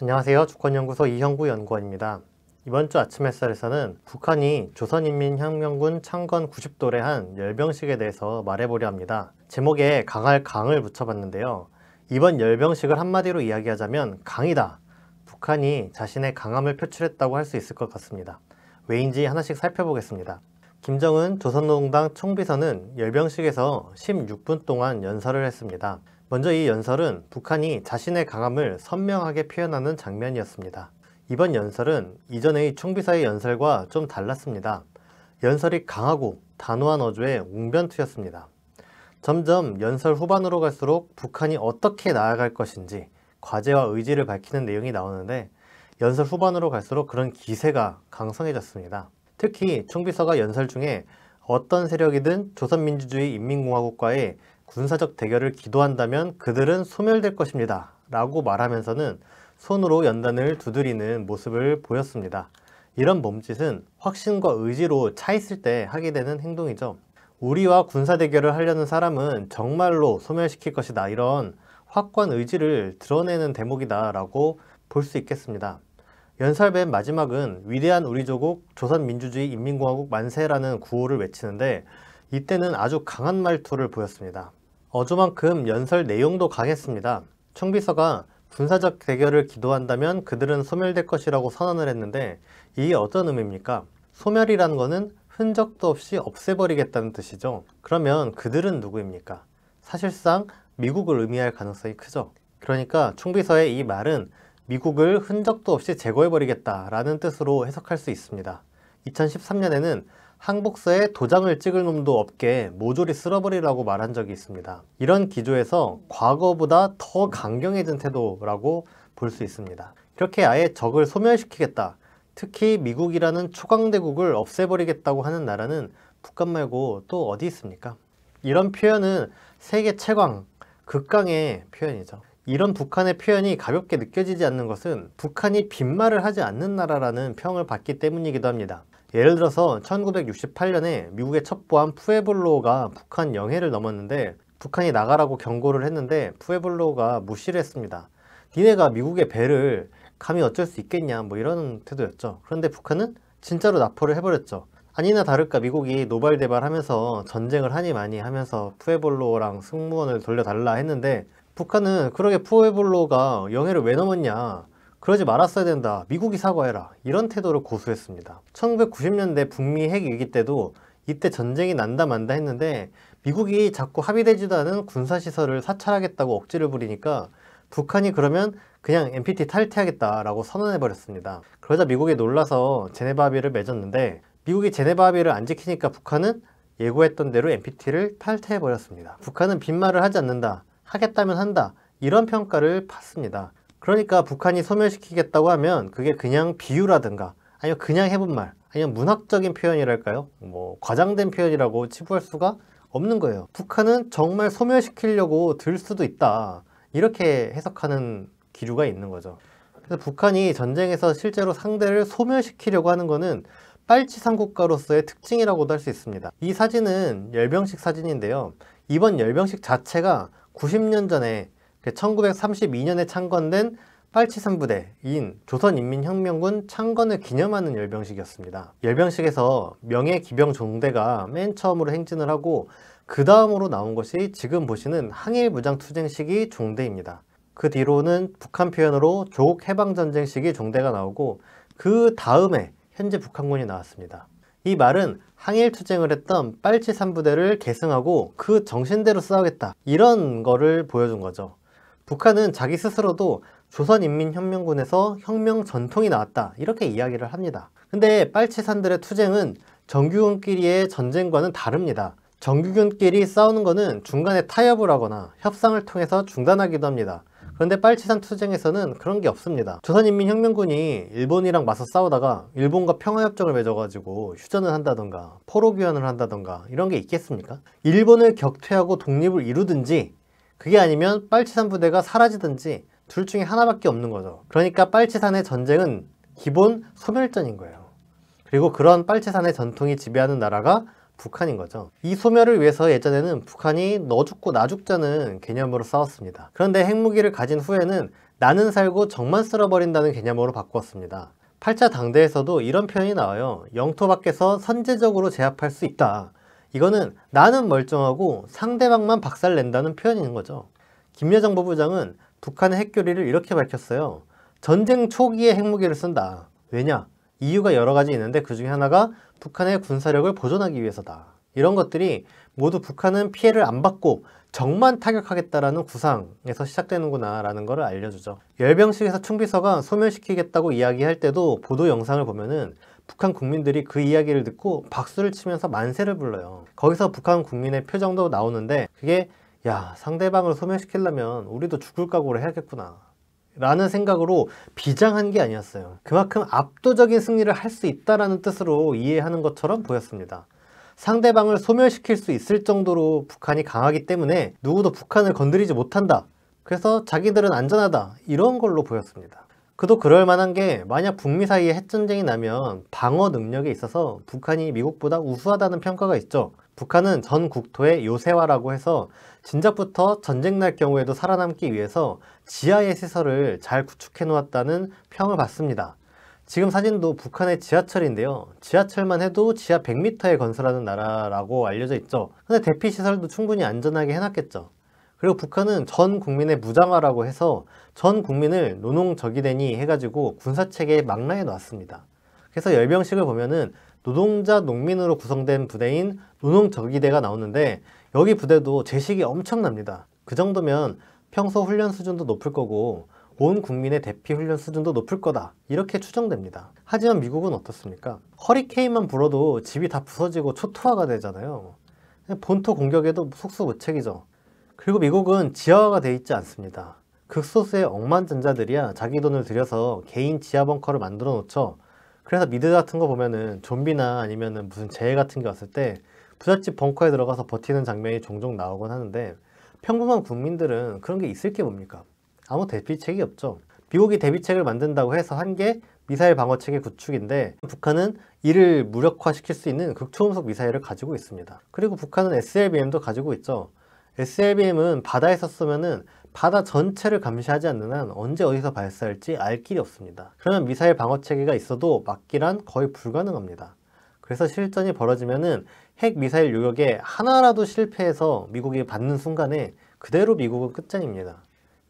안녕하세요. 주권연구소 이형구 연구원입니다. 이번 주 아침 햇살에서는 북한이 조선인민혁명군 창건 90돌에 한 열병식에 대해서 말해보려 합니다. 제목에 강할 강을 붙여봤는데요. 이번 열병식을 한마디로 이야기하자면 강이다. 북한이 자신의 강함을 표출했다고 할 수 있을 것 같습니다. 왜인지 하나씩 살펴보겠습니다. 김정은 조선노동당 총비서는 열병식에서 16분 동안 연설을 했습니다. 먼저 이 연설은 북한이 자신의 강함을 선명하게 표현하는 장면이었습니다. 이번 연설은 이전의 총비서의 연설과 좀 달랐습니다. 연설이 강하고 단호한 어조의 웅변투였습니다. 점점 연설 후반으로 갈수록 북한이 어떻게 나아갈 것인지 과제와 의지를 밝히는 내용이 나오는데 연설 후반으로 갈수록 그런 기세가 강성해졌습니다. 특히 총비서가 연설 중에 어떤 세력이든 조선민주주의 인민공화국과의 군사적 대결을 기도한다면 그들은 소멸될 것입니다. 라고 말하면서는 손으로 연단을 두드리는 모습을 보였습니다. 이런 몸짓은 확신과 의지로 차있을 때 하게 되는 행동이죠. 우리와 군사대결을 하려는 사람은 정말로 소멸시킬 것이다. 이런 확고한 의지를 드러내는 대목이다. 라고 볼 수 있겠습니다. 연설 맨 마지막은 위대한 우리 조국 조선민주주의 인민공화국 만세라는 구호를 외치는데 이때는 아주 강한 말투를 보였습니다. 어조만큼 연설 내용도 강했습니다. 총비서가 군사적 대결을 기도한다면 그들은 소멸될 것이라고 선언을 했는데 이게 어떤 의미입니까? 소멸이라는 것은 흔적도 없이 없애버리겠다는 뜻이죠. 그러면 그들은 누구입니까? 사실상 미국을 의미할 가능성이 크죠. 그러니까 총비서의 이 말은 미국을 흔적도 없이 제거해버리겠다라는 뜻으로 해석할 수 있습니다. 2013년에는 항복서에 도장을 찍을 놈도 없게 모조리 쓸어버리라고 말한 적이 있습니다. 이런 기조에서 과거보다 더 강경해진 태도라고 볼 수 있습니다. 이렇게 아예 적을 소멸시키겠다, 특히 미국이라는 초강대국을 없애버리겠다고 하는 나라는 북한 말고 또 어디 있습니까? 이런 표현은 세계 최강, 극강의 표현이죠. 이런 북한의 표현이 가볍게 느껴지지 않는 것은 북한이 빈말을 하지 않는 나라라는 평을 받기 때문이기도 합니다. 예를 들어서 1968년에 미국의 첩보한 푸에블로가 북한 영해를 넘었는데 북한이 나가라고 경고를 했는데 푸에블로가 무시를 했습니다. 니네가 미국의 배를 감히 어쩔 수 있겠냐 뭐 이런 태도였죠. 그런데 북한은 진짜로 납포를 해버렸죠. 아니나 다를까 미국이 노발대발하면서 전쟁을 하니 많이 하면서 푸에블로랑 승무원을 돌려달라 했는데 북한은 그러게 푸에블로가 영해를 왜 넘었냐 그러지 말았어야 된다 미국이 사과해라 이런 태도를 고수했습니다 1990년대 북미 핵위기 때도 이때 전쟁이 난다 만다 했는데 미국이 자꾸 합의되지도 않은 군사시설을 사찰하겠다고 억지를 부리니까 북한이 그러면 그냥 NPT 탈퇴하겠다라고 선언해버렸습니다. 그러자 미국이 놀라서 제네바 합의를 맺었는데 미국이 제네바 합의를 안 지키니까 북한은 예고했던 대로 NPT를 탈퇴해버렸습니다. 북한은 빈말을 하지 않는다. 하겠다면 한다 이런 평가를 받습니다. 그러니까 북한이 소멸시키겠다고 하면 그게 그냥 비유라든가 아니면 그냥 해본 말 아니면 문학적인 표현이랄까요? 뭐 과장된 표현이라고 치부할 수가 없는 거예요. 북한은 정말 소멸시키려고 들 수도 있다 이렇게 해석하는 기류가 있는 거죠. 그래서 북한이 전쟁에서 실제로 상대를 소멸시키려고 하는 거는 빨치산 국가로서의 특징이라고도 할 수 있습니다. 이 사진은 열병식 사진인데요. 이번 열병식 자체가 90년 전에 1932년에 그 창건된 팔치산부대인 조선인민혁명군 창건을 기념하는 열병식이었습니다. 열병식에서 명예기병종대가 맨 처음으로 행진을 하고 그 다음으로 나온 것이 지금 보시는 항일무장투쟁식이 종대입니다. 그 뒤로는 북한 표현으로 조국해방전쟁식이 종대가 나오고 그 다음에 현재 북한군이 나왔습니다. 이 말은 항일 투쟁을 했던 빨치 3부대를 계승하고 그 정신대로 싸우겠다 이런 거를 보여준 거죠. 북한은 자기 스스로도 조선인민혁명군에서 혁명 전통이 나왔다 이렇게 이야기를 합니다. 근데 빨치산들의 투쟁은 정규군끼리의 전쟁과는 다릅니다. 정규군끼리 싸우는 거는 중간에 타협을 하거나 협상을 통해서 중단하기도 합니다. 그런데 빨치산 투쟁에서는 그런 게 없습니다. 조선인민혁명군이 일본이랑 맞서 싸우다가 일본과 평화협정을 맺어가지고 휴전을 한다던가 포로교환을 한다던가 이런 게 있겠습니까? 일본을 격퇴하고 독립을 이루든지 그게 아니면 빨치산 부대가 사라지든지 둘 중에 하나밖에 없는 거죠. 그러니까 빨치산의 전쟁은 기본 소멸전인 거예요. 그리고 그런 빨치산의 전통이 지배하는 나라가 북한인 거죠. 이 소멸을 위해서 예전에는 북한이 너 죽고 나 죽자는 개념으로 싸웠습니다. 그런데 핵무기를 가진 후에는 나는 살고 정만 쓸어버린다는 개념으로 바꾸었습니다. 8차 당대에서도 이런 표현이 나와요. 영토 밖에서 선제적으로 제압할 수 있다. 이거는 나는 멀쩡하고 상대방만 박살낸다는 표현인 거죠. 김여정 부부장은 북한의 핵교리를 이렇게 밝혔어요. 전쟁 초기에 핵무기를 쓴다. 왜냐? 이유가 여러 가지 있는데 그 중에 하나가 북한의 군사력을 보존하기 위해서다. 이런 것들이 모두 북한은 피해를 안 받고 적만 타격하겠다라는 구상에서 시작되는구나라는 것을 알려주죠. 열병식에서 충비서가 소멸시키겠다고 이야기할 때도 보도 영상을 보면은 북한 국민들이 그 이야기를 듣고 박수를 치면서 만세를 불러요. 거기서 북한 국민의 표정도 나오는데 그게 야 상대방을 소멸시키려면 우리도 죽을 각오를 해야겠구나 라는 생각으로 비장한 게 아니었어요. 그만큼 압도적인 승리를 할 수 있다라는 뜻으로 이해하는 것처럼 보였습니다. 상대방을 소멸시킬 수 있을 정도로 북한이 강하기 때문에 누구도 북한을 건드리지 못한다. 그래서 자기들은 안전하다. 이런 걸로 보였습니다. 그도 그럴 만한 게 만약 북미 사이에 핵전쟁이 나면 방어 능력에 있어서 북한이 미국보다 우수하다는 평가가 있죠. 북한은 전 국토의 요새화라고 해서 진작부터 전쟁 날 경우에도 살아남기 위해서 지하의 시설을 잘 구축해 놓았다는 평을 받습니다. 지금 사진도 북한의 지하철인데요. 지하철만 해도 지하 100m에 건설하는 나라라고 알려져 있죠. 근데 대피 시설도 충분히 안전하게 해놨겠죠. 그리고 북한은 전 국민의 무장화라고 해서 전 국민을 노농적이되니 해가지고 군사체계에 망라해 놨습니다. 그래서 열병식을 보면은 노동자 농민으로 구성된 부대인 노농적이대가 나오는데 여기 부대도 제식이 엄청납니다. 그 정도면 평소 훈련 수준도 높을 거고 온 국민의 대피 훈련 수준도 높을 거다 이렇게 추정됩니다 하지만 미국은 어떻습니까? 허리케인만 불어도 집이 다 부서지고 초토화가 되잖아요 본토 공격에도 속수무책이죠 그리고 미국은 지하화가 돼 있지 않습니다 극소수의 억만전자들이야 자기 돈을 들여서 개인 지하 벙커를 만들어 놓죠 그래서 미드 같은 거 보면은 좀비나 아니면은 무슨 재해 같은 게 왔을 때 부잣집 벙커에 들어가서 버티는 장면이 종종 나오곤 하는데 평범한 국민들은 그런 게 있을 게 뭡니까? 아무 대비책이 없죠. 미국이 대비책을 만든다고 해서 한 게 미사일 방어체계 구축인데 북한은 이를 무력화시킬 수 있는 극초음속 미사일을 가지고 있습니다. 그리고 북한은 SLBM도 가지고 있죠. SLBM은 바다에서 쏘면은 바다 전체를 감시하지 않는 한 언제 어디서 발사할지 알 길이 없습니다. 그러면 미사일 방어체계가 있어도 막기란 거의 불가능합니다. 그래서 실전이 벌어지면은 핵 미사일 요격에 하나라도 실패해서 미국이 받는 순간에 그대로 미국은 끝장입니다.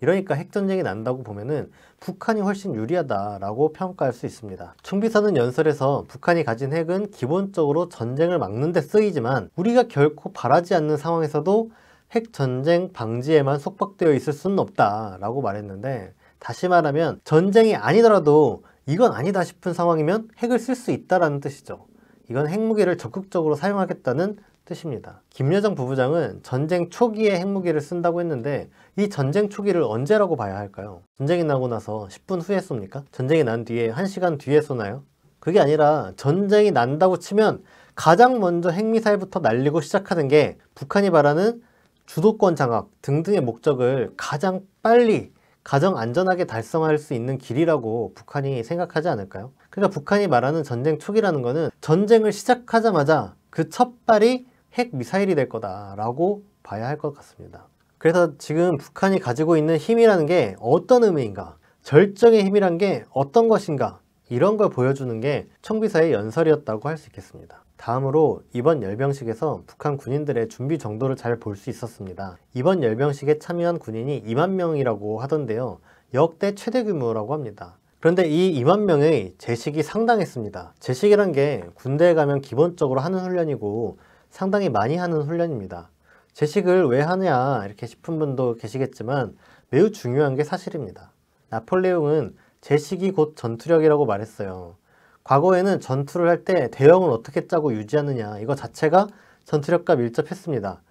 이러니까 핵전쟁이 난다고 보면은 북한이 훨씬 유리하다라고 평가할 수 있습니다. 총비사는 연설에서 북한이 가진 핵은 기본적으로 전쟁을 막는 데 쓰이지만 우리가 결코 바라지 않는 상황에서도 핵전쟁 방지에만 속박되어 있을 수는 없다라고 말했는데 다시 말하면 전쟁이 아니더라도 이건 아니다 싶은 상황이면 핵을 쓸 수 있다라는 뜻이죠. 이건 핵무기를 적극적으로 사용하겠다는 뜻입니다. 김여정 부부장은 전쟁 초기에 핵무기를 쓴다고 했는데 이 전쟁 초기를 언제라고 봐야 할까요? 전쟁이 나고 나서 10분 후에 쏩니까? 전쟁이 난 뒤에 1시간 뒤에 쏘나요? 그게 아니라 전쟁이 난다고 치면 가장 먼저 핵미사일부터 날리고 시작하는 게 북한이 바라는 주도권 장악 등등의 목적을 가장 빨리 가장 안전하게 달성할 수 있는 길이라고 북한이 생각하지 않을까요? 그러니까 북한이 말하는 전쟁 초기라는 것은 전쟁을 시작하자마자 그 첫 발이 핵 미사일이 될 거다라고 봐야 할 것 같습니다. 그래서 지금 북한이 가지고 있는 힘이라는 게 어떤 의미인가? 절정의 힘이란 게 어떤 것인가? 이런 걸 보여주는 게 청비사의 연설이었다고 할 수 있겠습니다. 다음으로 이번 열병식에서 북한 군인들의 준비 정도를 잘 볼 수 있었습니다. 이번 열병식에 참여한 군인이 2만 명이라고 하던데요. 역대 최대 규모라고 합니다. 그런데 이 2만 명의 재식이 상당했습니다. 재식이란게 군대에 가면 기본적으로 하는 훈련이고 상당히 많이 하는 훈련입니다. 재식을왜 하냐 이렇게 싶은 분도 계시겠지만 매우 중요한 게 사실입니다. 나폴레옹은 재식이곧 전투력이라고 말했어요. 과거에는 전투를 할 때 대형을 어떻게 짜고 유지하느냐 이거 자체가 전투력과 밀접했습니다.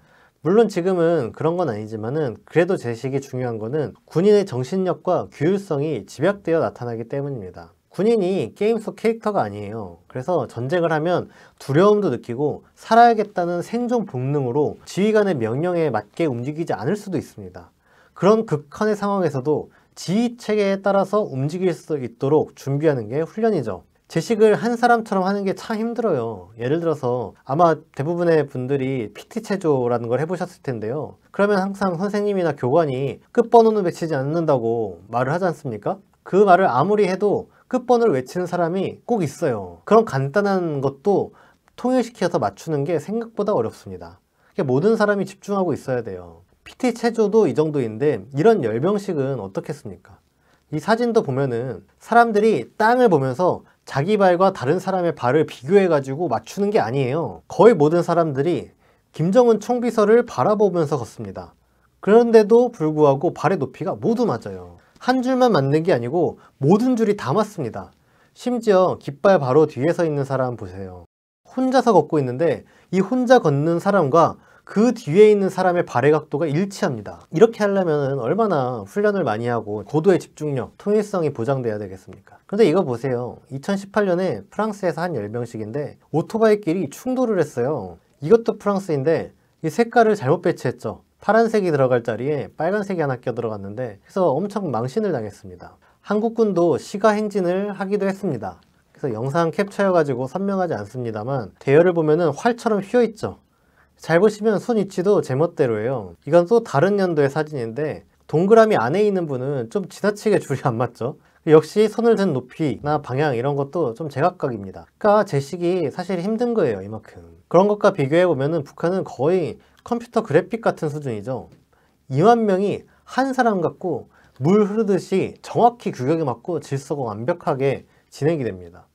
물론 지금은 그런 건 아니지만은 그래도 제식이 중요한 거는 군인의 정신력과 규율성이 집약되어 나타나기 때문입니다. 군인이 게임 속 캐릭터가 아니에요. 그래서 전쟁을 하면 두려움도 느끼고 살아야겠다는 생존 본능으로 지휘관의 명령에 맞게 움직이지 않을 수도 있습니다. 그런 극한의 상황에서도 지휘 체계에 따라서 움직일 수 있도록 준비하는 게 훈련이죠. 제식을 한 사람처럼 하는 게 참 힘들어요. 예를 들어서 아마 대부분의 분들이 PT 체조라는 걸 해보셨을 텐데요. 그러면 항상 선생님이나 교관이 끝번호는 외치지 않는다고 말을 하지 않습니까? 그 말을 아무리 해도 끝번호를 외치는 사람이 꼭 있어요. 그런 간단한 것도 통일시켜서 맞추는 게 생각보다 어렵습니다. 모든 사람이 집중하고 있어야 돼요. PT 체조도 이 정도인데 이런 열병식은 어떻겠습니까? 이 사진도 보면은 사람들이 땅을 보면서 자기 발과 다른 사람의 발을 비교해가지고 맞추는 게 아니에요. 거의 모든 사람들이 김정은 총비서를 바라보면서 걷습니다. 그런데도 불구하고 발의 높이가 모두 맞아요. 한 줄만 맞는 게 아니고 모든 줄이 다 맞습니다. 심지어 깃발 바로 뒤에 서 있는 사람 보세요. 혼자서 걷고 있는데 이 혼자 걷는 사람과 그 뒤에 있는 사람의 발의 각도가 일치합니다. 이렇게 하려면 얼마나 훈련을 많이 하고 고도의 집중력, 통일성이 보장돼야 되겠습니까? 근데 이거 보세요. 2018년에 프랑스에서 한 10명씩인데 오토바이 끼리 충돌을 했어요. 이것도 프랑스인데 이 색깔을 잘못 배치했죠. 파란색이 들어갈 자리에 빨간색이 하나 껴 들어갔는데 그래서 엄청 망신을 당했습니다. 한국군도 시가 행진을 하기도 했습니다. 그래서 영상 캡처해가지고 선명하지 않습니다만 대열을 보면은 활처럼 휘어있죠. 잘 보시면 손 위치도 제멋대로예요 이건 또 다른 연도의 사진인데 동그라미 안에 있는 분은 좀 지나치게 줄이 안 맞죠? 역시 손을 든 높이나 방향 이런 것도 좀 제각각입니다 그러니까 제식이 사실 힘든 거예요 이만큼 그런 것과 비교해보면 북한은 거의 컴퓨터 그래픽 같은 수준이죠 2만 명이 한 사람 같고 물 흐르듯이 정확히 규격에 맞고 질서가 완벽하게 진행이 됩니다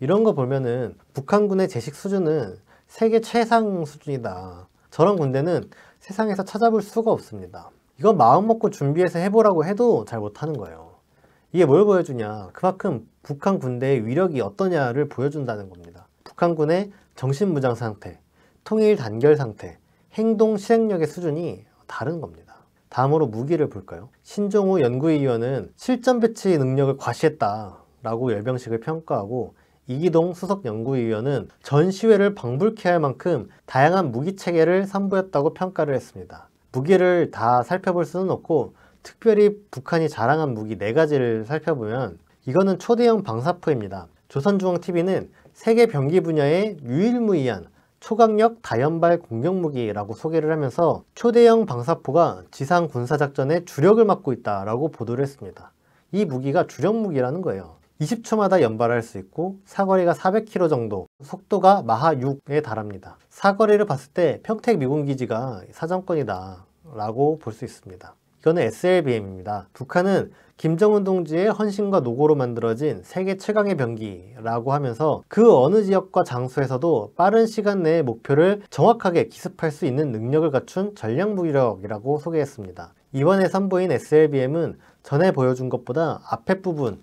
이런 거 보면은 북한군의 제식 수준은 세계 최상 수준이다. 저런 군대는 세상에서 찾아볼 수가 없습니다. 이건 마음먹고 준비해서 해보라고 해도 잘 못하는 거예요. 이게 뭘 보여주냐 그만큼 북한 군대의 위력이 어떠냐를 보여준다는 겁니다. 북한군의 정신무장 상태, 통일 단결 상태, 행동 실행력의 수준이 다른 겁니다. 다음으로 무기를 볼까요? 신종우 연구위원은 실전 배치 능력을 과시했다 라고 열병식을 평가하고 이기동 수석연구위원은 전 시회를 방불케 할 만큼 다양한 무기 체계를 선보였다고 평가를 했습니다. 무기를 다 살펴볼 수는 없고 특별히 북한이 자랑한 무기 4가지를 살펴보면 이거는 초대형 방사포입니다. 조선중앙TV는 세계 병기 분야의 유일무이한 초강력 다연발 공격무기라고 소개를 하면서 초대형 방사포가 지상 군사작전의 주력을 맡고 있다라고 보도를 했습니다. 이 무기가 주력 무기라는 거예요. 20초마다 연발할 수 있고 사거리가 400km 정도 속도가 마하 6에 달합니다 사거리를 봤을 때 평택 미군기지가 사정권이다 라고 볼 수 있습니다 이거는 SLBM입니다 북한은 김정은 동지의 헌신과 노고로 만들어진 세계 최강의 병기라고 하면서 그 어느 지역과 장소에서도 빠른 시간 내에 목표를 정확하게 기습할 수 있는 능력을 갖춘 전략무기력이라고 소개했습니다 이번에 선보인 SLBM은 전에 보여준 것보다 앞에 부분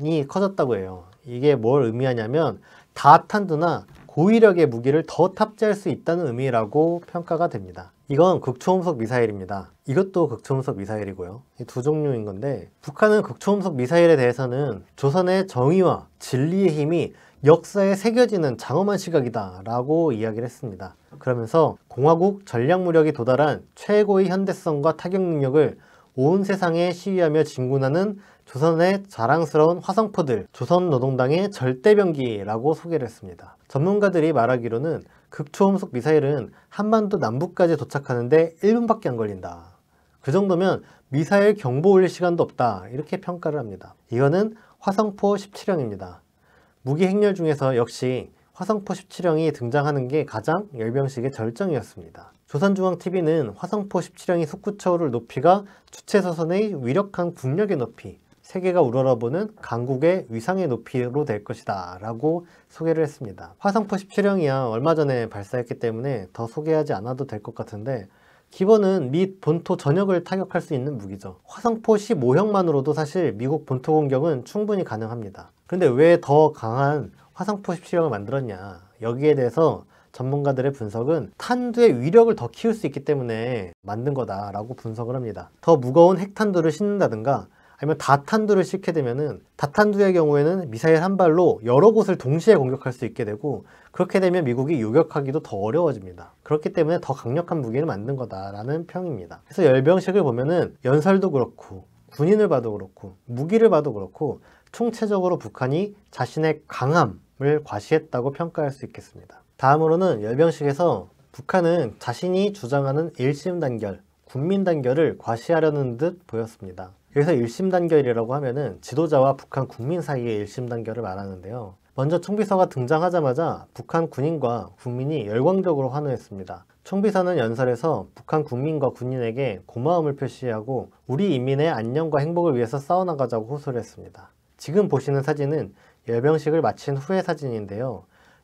이 커졌다고 해요. 이게 뭘 의미하냐면 다탄두나 고위력의 무기를 더 탑재할 수 있다는 의미라고 평가가 됩니다. 이건 극초음속 미사일입니다. 이것도 극초음속 미사일이고요. 두 종류인 건데 북한은 극초음속 미사일에 대해서는 조선의 정의와 진리의 힘이 역사에 새겨지는 장엄한 시각이다 라고 이야기를 했습니다. 그러면서 공화국 전략무력이 도달한 최고의 현대성과 타격 능력을 온 세상에 시위하며 진군하는 조선의 자랑스러운 화성포들, 조선노동당의 절대병기라고 소개를 했습니다. 전문가들이 말하기로는 극초음속 미사일은 한반도 남부까지 도착하는데 1분밖에 안 걸린다. 그 정도면 미사일 경보 올릴 시간도 없다 이렇게 평가를 합니다. 이거는 화성포 17형입니다. 무기 행렬 중에서 역시 화성포 17형이 등장하는 게 가장 열병식의 절정이었습니다. 조선중앙TV는 화성포 17형이 속구처오를 높이가 주체서선의 위력한 국력의 높이 세계가 우러러보는 강국의 위상의 높이로 될 것이다 라고 소개를 했습니다. 화성포 17형이야 얼마 전에 발사했기 때문에 더 소개하지 않아도 될 것 같은데 기본은 미 본토 전역을 타격할 수 있는 무기죠. 화성포 15형만으로도 사실 미국 본토 공격은 충분히 가능합니다. 근데왜 더 강한 화성포 17형을 만들었냐 여기에 대해서 전문가들의 분석은 탄두의 위력을 더 키울 수 있기 때문에 만든 거다라고 분석을 합니다. 더 무거운 핵탄두를 싣는다든가 그러면 다탄두를 싣게 되면은 다탄두의 경우에는 미사일 한 발로 여러 곳을 동시에 공격할 수 있게 되고 그렇게 되면 미국이 요격하기도 더 어려워집니다. 그렇기 때문에 더 강력한 무기를 만든 거다라는 평입니다. 그래서 열병식을 보면은 연설도 그렇고 군인을 봐도 그렇고 무기를 봐도 그렇고 총체적으로 북한이 자신의 강함을 과시했다고 평가할 수 있겠습니다. 다음으로는 열병식에서 북한은 자신이 주장하는 일심 단결, 국민 단결을 과시하려는 듯 보였습니다. 여기서 일심 단결이라고 하면은 지도자와 북한 국민 사이의 일심 단결을 말하는데요. 먼저 총비서가 등장하자마자 북한 군인과 국민이 열광적으로 환호했습니다. 총비서는 연설에서 북한 국민과 군인에게 고마움을 표시하고 우리 인민의 안녕과 행복을 위해서 싸워나가자고 호소를 했습니다. 지금 보시는 사진은 열병식을 마친 후의 사진인데요.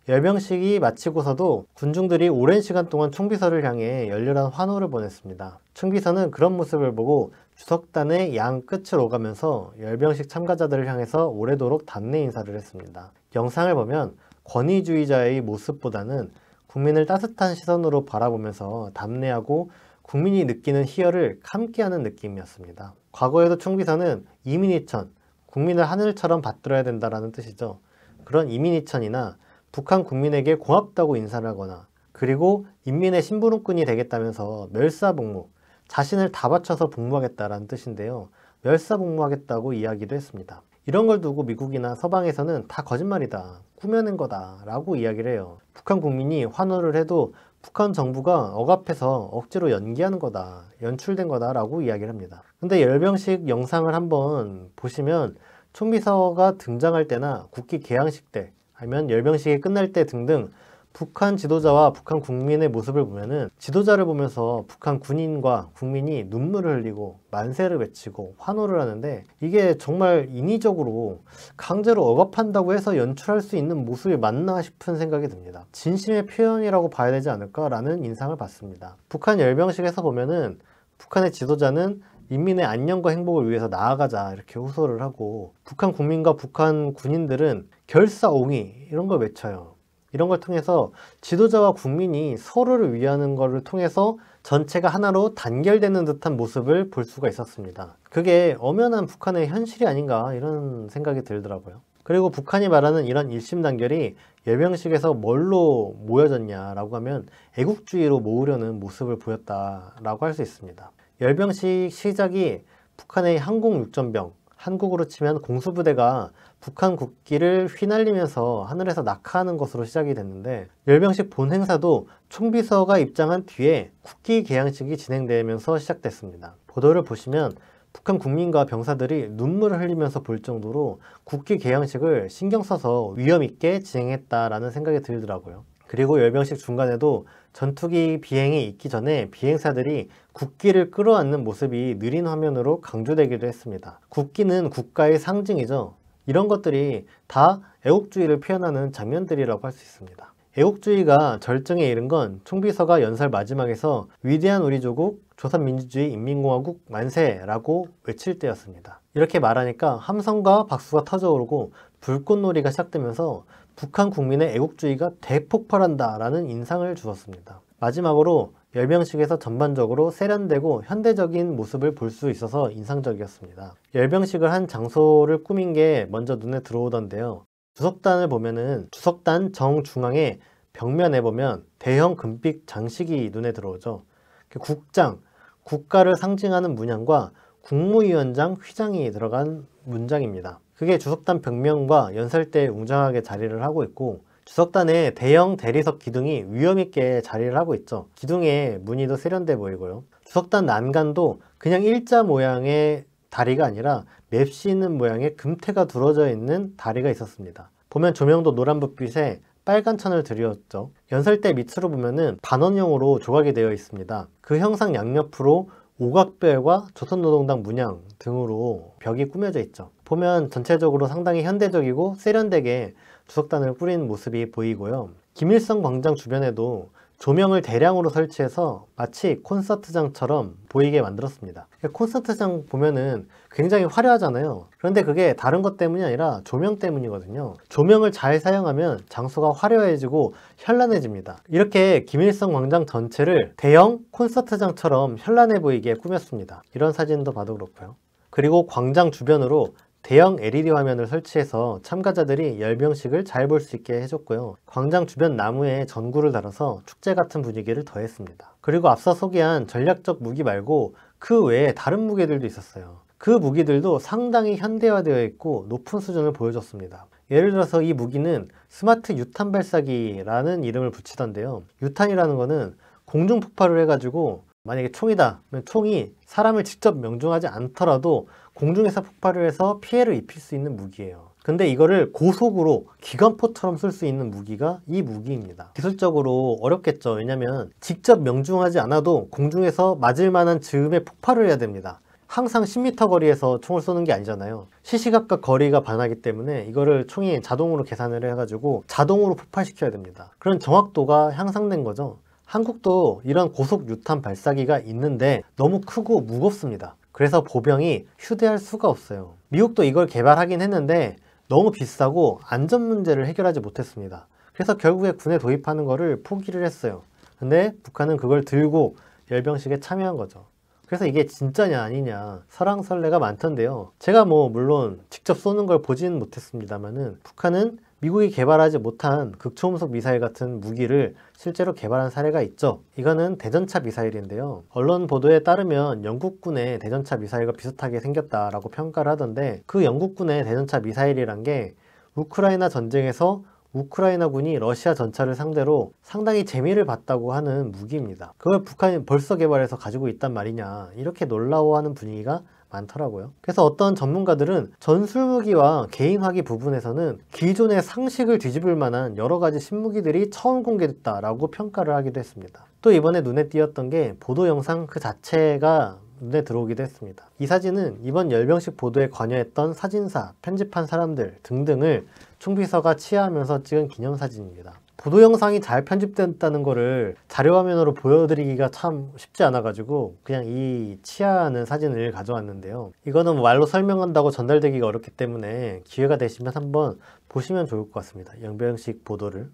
열병식이 마치고서도 군중들이 오랜 시간 동안 총비서를 향해 열렬한 환호를 보냈습니다. 총비서는 그런 모습을 보고 주석단의 양 끝을 오가면서 열병식 참가자들을 향해서 오래도록 단내 인사를 했습니다. 영상을 보면 권위주의자의 모습보다는 국민을 따뜻한 시선으로 바라보면서 답례하고 국민이 느끼는 희열을 함께하는 느낌이었습니다. 과거에도 총비서는 이민희천, 국민을 하늘처럼 받들어야 된다는 뜻이죠. 그런 이민희천이나 북한 국민에게 고맙다고 인사를 하거나 그리고 인민의 심부름꾼이 되겠다면서 멸사복무, 자신을 다 바쳐서 복무하겠다라는 뜻인데요. 열사 복무하겠다고 이야기도 했습니다. 이런 걸 두고 미국이나 서방에서는 다 거짓말이다, 꾸며낸 거다 라고 이야기를 해요. 북한 국민이 환호를 해도 북한 정부가 억압해서 억지로 연기하는 거다, 연출된 거다 라고 이야기를 합니다. 근데 열병식 영상을 한번 보시면 총비서가 등장할 때나 국기 개항식 때 아니면 열병식이 끝날 때 등등 북한 지도자와 북한 국민의 모습을 보면은 지도자를 보면서 북한 군인과 국민이 눈물을 흘리고 만세를 외치고 환호를 하는데 이게 정말 인위적으로 강제로 억압한다고 해서 연출할 수 있는 모습이 맞나 싶은 생각이 듭니다. 진심의 표현이라고 봐야 되지 않을까라는 인상을 받습니다. 북한 열병식에서 보면은 북한의 지도자는 인민의 안녕과 행복을 위해서 나아가자 이렇게 호소를 하고 북한 국민과 북한 군인들은 결사옹이 이런 걸 외쳐요. 이런 걸 통해서 지도자와 국민이 서로를 위하는 것을 통해서 전체가 하나로 단결되는 듯한 모습을 볼 수가 있었습니다. 그게 엄연한 북한의 현실이 아닌가 이런 생각이 들더라고요. 그리고 북한이 말하는 이런 일심단결이 열병식에서 뭘로 모여졌냐라고 하면 애국주의로 모으려는 모습을 보였다라고 할 수 있습니다. 열병식 시작이 북한의 항공 육전병 한국으로 치면 공수부대가 북한 국기를 휘날리면서 하늘에서 낙하하는 것으로 시작이 됐는데 열병식 본 행사도 총비서가 입장한 뒤에 국기 개양식이 진행되면서 시작됐습니다. 보도를 보시면 북한 국민과 병사들이 눈물을 흘리면서 볼 정도로 국기 개양식을 신경 써서 위험 있게 진행했다라는 생각이 들더라고요. 그리고 열병식 중간에도 전투기 비행이 있기 전에 비행사들이 국기를 끌어안는 모습이 느린 화면으로 강조되기도 했습니다. 국기는 국가의 상징이죠. 이런 것들이 다 애국주의를 표현하는 장면들이라고 할 수 있습니다. 애국주의가 절정에 이른 건 총비서가 연설 마지막에서 위대한 우리 조국 조선민주주의 인민공화국 만세라고 외칠 때였습니다. 이렇게 말하니까 함성과 박수가 터져오르고 불꽃놀이가 시작되면서 북한 국민의 애국주의가 대폭발한다라는 인상을 주었습니다. 마지막으로 열병식에서 전반적으로 세련되고 현대적인 모습을 볼 수 있어서 인상적이었습니다. 열병식을 한 장소를 꾸민 게 먼저 눈에 들어오던데요. 주석단을 보면은 주석단 정중앙에 벽면에 보면 대형 금빛 장식이 눈에 들어오죠. 그 국장, 국가를 상징하는 문양과 국무위원장 휘장이 들어간 문장입니다. 그게 주석단 벽면과 연설대에 웅장하게 자리를 하고 있고 주석단의 대형 대리석 기둥이 위험있게 자리를 하고 있죠. 기둥의 무늬도 세련돼 보이고요. 주석단 난간도 그냥 일자 모양의 다리가 아니라 맵시 있는 모양의 금태가 두어져 있는 다리가 있었습니다. 보면 조명도 노란 붓빛에 빨간 천을 드렸죠 연설대 밑으로 보면은 반원형으로 조각이 되어 있습니다. 그 형상 양옆으로 오각별과 조선노동당 문양 등으로 벽이 꾸며져 있죠. 보면 전체적으로 상당히 현대적이고 세련되게 주석단을 꾸린 모습이 보이고요. 김일성 광장 주변에도 조명을 대량으로 설치해서 마치 콘서트장처럼 보이게 만들었습니다. 콘서트장 보면은 굉장히 화려하잖아요. 그런데 그게 다른 것 때문이 아니라 조명 때문이거든요. 조명을 잘 사용하면 장소가 화려해지고 현란해집니다. 이렇게 김일성 광장 전체를 대형 콘서트장처럼 현란해 보이게 꾸몄습니다. 이런 사진도 봐도 그렇고요. 그리고 광장 주변으로 대형 LED 화면을 설치해서 참가자들이 열병식을잘 볼 수 있게 해줬고요. 광장 주변 나무에 전구를 달아서 축제 같은 분위기를 더했습니다. 그리고 앞서 소개한 전략적 무기 말고 그 외에 다른 무기들도 있었어요. 그 무기들도 상당히 현대화되어 있고 높은 수준을 보여줬습니다. 예를 들어서 이 무기는 스마트 유탄 발사기라는 이름을 붙이던데요. 유탄이라는 것은 공중 폭발을 해가지고 만약에 총이다 그러면 총이 사람을 직접 명중하지 않더라도 공중에서 폭발을 해서 피해를 입힐 수 있는 무기예요 근데 이거를 고속으로 기관포처럼 쓸 수 있는 무기가 이 무기입니다 기술적으로 어렵겠죠 왜냐면 직접 명중하지 않아도 공중에서 맞을 만한 즈음에 폭발을 해야 됩니다 항상 10m 거리에서 총을 쏘는 게 아니잖아요 시시각각 거리가 반하기 때문에 이거를 총이 자동으로 계산을 해가지고 자동으로 폭발시켜야 됩니다 그런 정확도가 향상된 거죠 한국도 이런 고속 유탄 발사기가 있는데 너무 크고 무겁습니다. 그래서 보병이 휴대할 수가 없어요. 미국도 이걸 개발하긴 했는데 너무 비싸고 안전 문제를 해결하지 못했습니다. 그래서 결국에 군에 도입하는 거를 포기를 했어요. 근데 북한은 그걸 들고 열병식에 참여한 거죠. 그래서 이게 진짜냐 아니냐 설왕설래가 많던데요. 제가 뭐 물론 직접 쏘는 걸 보지는 못했습니다만은 북한은 미국이 개발하지 못한 극초음속 미사일 같은 무기를 실제로 개발한 사례가 있죠. 이거는 대전차 미사일인데요. 언론 보도에 따르면 영국군의 대전차 미사일과 비슷하게 생겼다라고 평가를 하던데 그 영국군의 대전차 미사일이란 게 우크라이나 전쟁에서 우크라이나군이 러시아 전차를 상대로 상당히 재미를 봤다고 하는 무기입니다. 그걸 북한이 벌써 개발해서 가지고 있단 말이냐 이렇게 놀라워하는 분위기가 많더라고요. 그래서 어떤 전문가들은 전술무기와 개인화기 부분에서는 기존의 상식을 뒤집을 만한 여러 가지 신무기들이 처음 공개됐다라고 평가를 하기도 했습니다. 또 이번에 눈에 띄었던 게 보도 영상 그 자체가 눈에 들어오기도 했습니다. 이 사진은 이번 열병식 보도에 관여했던 사진사, 편집한 사람들 등등을 총비서가 치하하면서 찍은 기념사진입니다. 보도 영상이 잘 편집됐다는 거를 자료 화면으로 보여드리기가 참 쉽지 않아가지고 그냥 이 치아하는 사진을 가져왔는데요. 이거는 뭐 말로 설명한다고 전달되기가 어렵기 때문에 기회가 되시면 한번 보시면 좋을 것 같습니다. 영변식 보도를.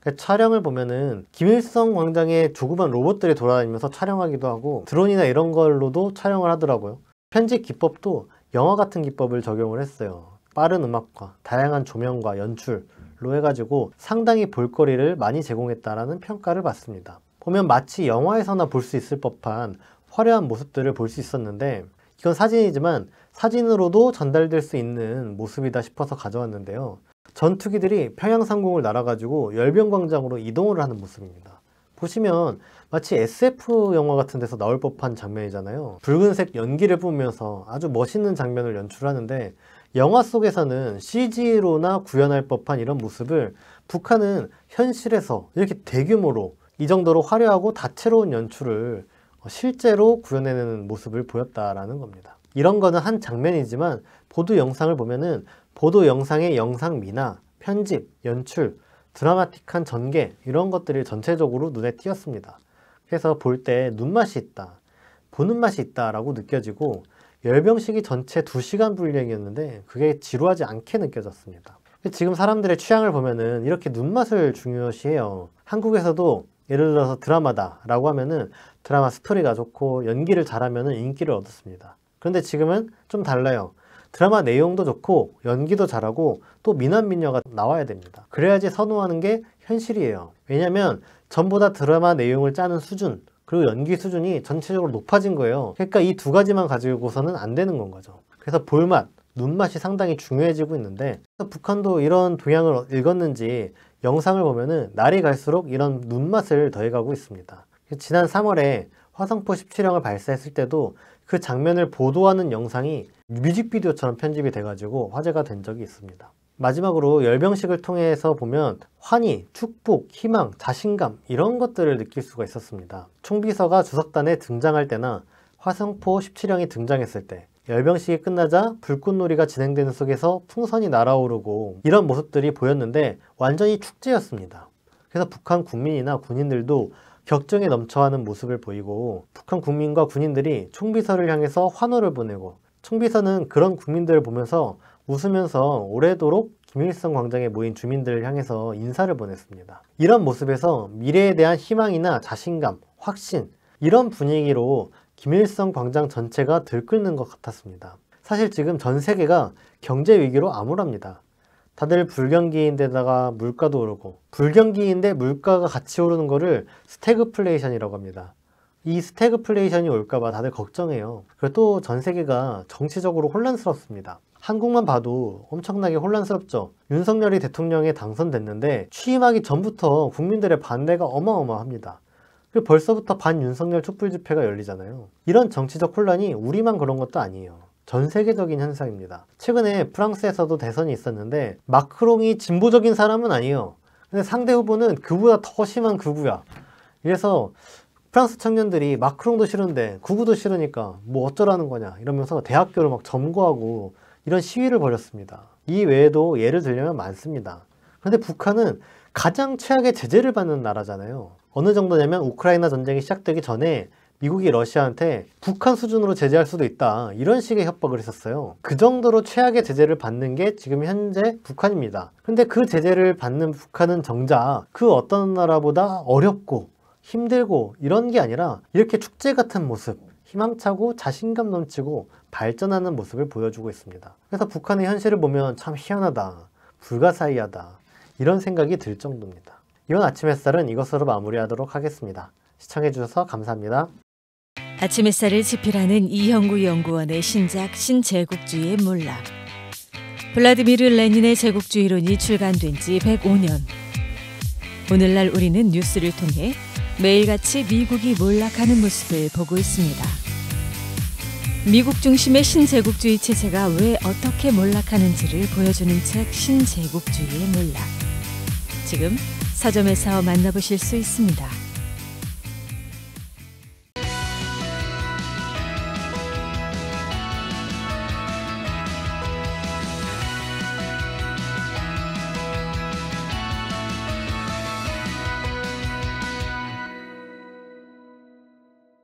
그러니까 촬영을 보면은 김일성 광장에 조그만 로봇들이 돌아다니면서 촬영하기도 하고 드론이나 이런 걸로도 촬영을 하더라고요. 편집 기법도 영화 같은 기법을 적용을 했어요. 빠른 음악과 다양한 조명과 연출 로 해가지고 상당히 볼거리를 많이 제공했다라는 평가를 받습니다. 보면 마치 영화에서나 볼 수 있을 법한 화려한 모습들을 볼 수 있었는데 이건 사진이지만 사진으로도 전달될 수 있는 모습이다 싶어서 가져왔는데요. 전투기들이 평양상공을 날아가지고 열병광장으로 이동을 하는 모습입니다. 보시면 마치 SF 영화 같은 데서 나올 법한 장면이잖아요. 붉은색 연기를 뿜으면서 아주 멋있는 장면을 연출하는데 영화 속에서는 CG로나 구현할 법한 이런 모습을 북한은 현실에서 이렇게 대규모로 이 정도로 화려하고 다채로운 연출을 실제로 구현해내는 모습을 보였다라는 겁니다. 이런 거는 한 장면이지만 보도 영상을 보면은 보도 영상의 영상미나 편집, 연출, 드라마틱한 전개 이런 것들이 전체적으로 눈에 띄었습니다. 해서 볼 때 눈맛이 있다, 보는 맛이 있다라고 느껴지고 열병식이 전체 2시간 분량이었는데 그게 지루하지 않게 느껴졌습니다. 지금 사람들의 취향을 보면은 이렇게 눈맛을 중요시해요. 한국에서도 예를 들어서 드라마다 라고 하면은 드라마 스토리가 좋고 연기를 잘하면은 인기를 얻었습니다. 그런데 지금은 좀 달라요. 드라마 내용도 좋고 연기도 잘하고 또 미남 미녀가 나와야 됩니다. 그래야지 선호하는 게 현실이에요. 왜냐면 전보다 드라마 내용을 짜는 수준 그리고 연기 수준이 전체적으로 높아진 거예요. 그러니까 이 두 가지만 가지고서는 안 되는 건 거죠. 그래서 볼맛, 눈맛이 상당히 중요해지고 있는데 북한도 이런 동향을 읽었는지 영상을 보면은 날이 갈수록 이런 눈맛을 더해가고 있습니다. 지난 3월에 화성포 17형을 발사했을 때도 그 장면을 보도하는 영상이 뮤직비디오처럼 편집이 돼가지고 화제가 된 적이 있습니다. 마지막으로 열병식을 통해서 보면 환희, 축복, 희망, 자신감 이런 것들을 느낄 수가 있었습니다. 총비서가 주석단에 등장할 때나 화성포 17형이 등장했을 때 열병식이 끝나자 불꽃놀이가 진행되는 속에서 풍선이 날아오르고 이런 모습들이 보였는데 완전히 축제였습니다. 그래서 북한 국민이나 군인들도 격정에 넘쳐하는 모습을 보이고 북한 국민과 군인들이 총비서를 향해서 환호를 보내고 총비서는 그런 국민들을 보면서 웃으면서 오래도록 김일성 광장에 모인 주민들을 향해서 인사를 보냈습니다. 이런 모습에서 미래에 대한 희망이나 자신감, 확신 이런 분위기로 김일성 광장 전체가 들끓는 것 같았습니다. 사실 지금 전 세계가 경제 위기로 암울합니다. 다들 불경기인데다가 물가도 오르고 불경기인데 물가가 같이 오르는 거를 스태그플레이션이라고 합니다. 이 스태그플레이션이 올까봐 다들 걱정해요. 그리고 또 전 세계가 정치적으로 혼란스럽습니다. 한국만 봐도 엄청나게 혼란스럽죠. 윤석열이 대통령에 당선됐는데 취임하기 전부터 국민들의 반대가 어마어마합니다. 벌써부터 반윤석열 촛불 집회가 열리잖아요. 이런 정치적 혼란이 우리만 그런 것도 아니에요. 전 세계적인 현상입니다. 최근에 프랑스에서도 대선이 있었는데 마크롱이 진보적인 사람은 아니에요. 근데 상대 후보는 그보다 더 심한 그구야그래서 프랑스 청년들이 마크롱도 싫은데 구구도 싫으니까 뭐 어쩌라는 거냐 이러면서 대학교를 막 점거하고 이런 시위를 벌였습니다. 이 외에도 예를 들려면 많습니다. 근데 북한은 가장 최악의 제재를 받는 나라잖아요. 어느 정도냐면 우크라이나 전쟁이 시작되기 전에 미국이 러시아한테 북한 수준으로 제재할 수도 있다 이런 식의 협박을 했었어요 그 정도로 최악의 제재를 받는 게 지금 현재 북한입니다 근데 그 제재를 받는 북한은 정작 그 어떤 나라보다 어렵고 힘들고 이런 게 아니라 이렇게 축제 같은 모습 희망차고 자신감 넘치고 발전하는 모습을 보여주고 있습니다 그래서 북한의 현실을 보면 참 희한하다 불가사의하다 이런 생각이 들 정도입니다 이번 아침 햇살은 이것으로 마무리하도록 하겠습니다 시청해주셔서 감사합니다. 아침 햇살을 집필하는 이형구 연구원의 신작 신제국주의의 몰락. 블라디미르 레닌의 제국주의론이 출간된 지 105년. 오늘날 우리는 뉴스를 통해 매일같이 미국이 몰락하는 모습을 보고 있습니다. 미국 중심의 신제국주의 체제가 왜 어떻게 몰락하는지를 보여주는 책 신제국주의의 몰락. 지금 서점에서 만나보실 수 있습니다.